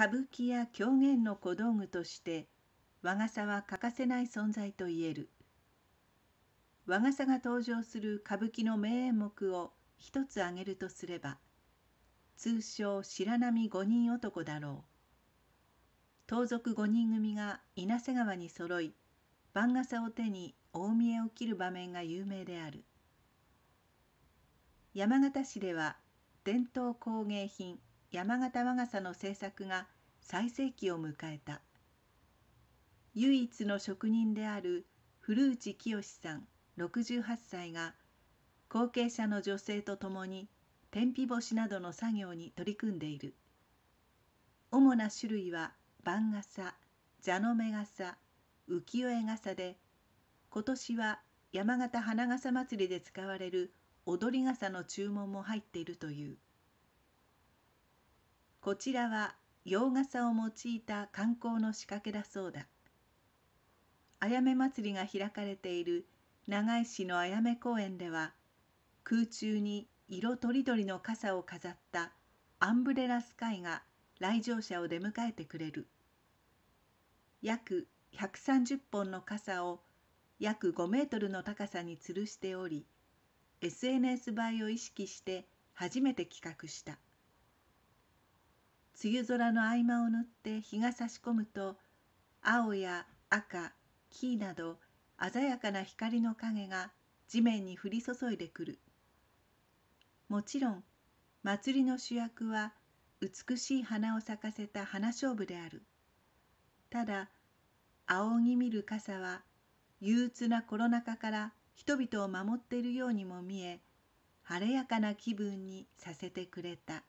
歌舞伎や狂言の小道具として和傘は欠かせない存在といえる和傘が登場する歌舞伎の名演目を一つ挙げるとすれば通称白波五人男だろう盗賊五人組が稲瀬川に揃い番傘を手に大見えを切る場面が有名である山形市では伝統工芸品山形和傘の製作が最盛期を迎えた唯一の職人である古内清さん68歳が後継者の女性と共に天日干しなどの作業に取り組んでいる主な種類は番傘蛇の目傘浮世絵傘で今年は山形花笠祭りで使われる踊り傘の注文も入っているという。こちらは洋傘を用いた観光の仕掛けだそうだ。あやめ祭りが開かれている長井市のあやめ公園では、空中に色とりどりの傘を飾ったアンブレラスカイが来場者を出迎えてくれる。約130本の傘を約5メートルの高さに吊るしており、SNS 映えを意識して初めて企画した。梅雨空の合間を縫って日が差し込むと青や赤黄など鮮やかな光の影が地面に降り注いでくるもちろん祭りの主役は美しい花を咲かせた花勝負であるただ仰ぎ見る傘は憂鬱なコロナ禍から人々を守っているようにも見え晴れやかな気分にさせてくれた。